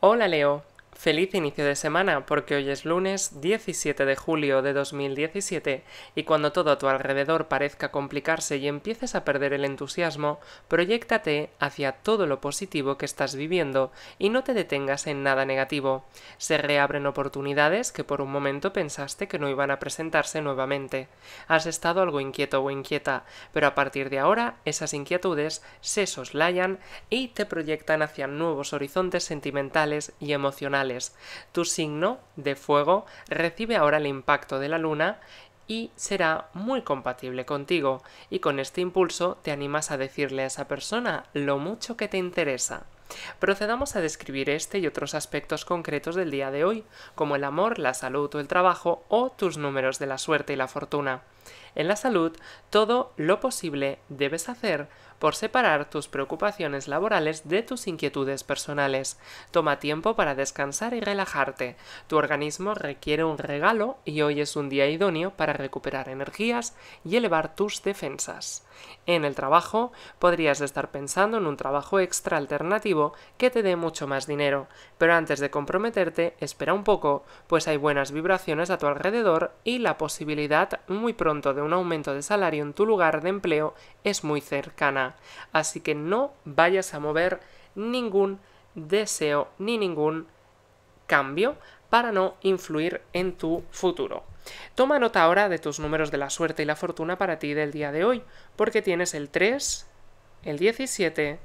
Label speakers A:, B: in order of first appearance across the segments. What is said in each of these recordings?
A: Hola Leo, Feliz inicio de semana porque hoy es lunes 17 de julio de 2017 y cuando todo a tu alrededor parezca complicarse y empieces a perder el entusiasmo, proyectate hacia todo lo positivo que estás viviendo y no te detengas en nada negativo. Se reabren oportunidades que por un momento pensaste que no iban a presentarse nuevamente. Has estado algo inquieto o inquieta, pero a partir de ahora esas inquietudes se soslayan y te proyectan hacia nuevos horizontes sentimentales y emocionales tu signo de fuego recibe ahora el impacto de la luna y será muy compatible contigo y con este impulso te animas a decirle a esa persona lo mucho que te interesa. Procedamos a describir este y otros aspectos concretos del día de hoy, como el amor, la salud o el trabajo o tus números de la suerte y la fortuna. En la salud, todo lo posible debes hacer por separar tus preocupaciones laborales de tus inquietudes personales. Toma tiempo para descansar y relajarte. Tu organismo requiere un regalo y hoy es un día idóneo para recuperar energías y elevar tus defensas. En el trabajo, podrías estar pensando en un trabajo extra alternativo que te dé mucho más dinero, pero antes de comprometerte, espera un poco, pues hay buenas vibraciones a tu alrededor y la posibilidad muy pronto de un aumento de salario en tu lugar de empleo es muy cercana. Así que no vayas a mover ningún deseo ni ningún cambio para no influir en tu futuro. Toma nota ahora de tus números de la suerte y la fortuna para ti del día de hoy, porque tienes el 3, el 17,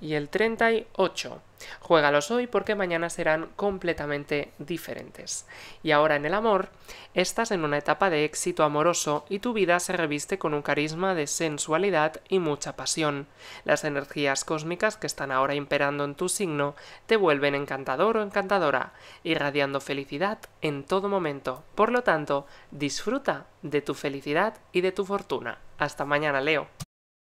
A: y el 38. Juégalos hoy porque mañana serán completamente diferentes. Y ahora en el amor, estás en una etapa de éxito amoroso y tu vida se reviste con un carisma de sensualidad y mucha pasión. Las energías cósmicas que están ahora imperando en tu signo te vuelven encantador o encantadora, irradiando felicidad en todo momento. Por lo tanto, disfruta de tu felicidad y de tu fortuna. Hasta mañana, Leo.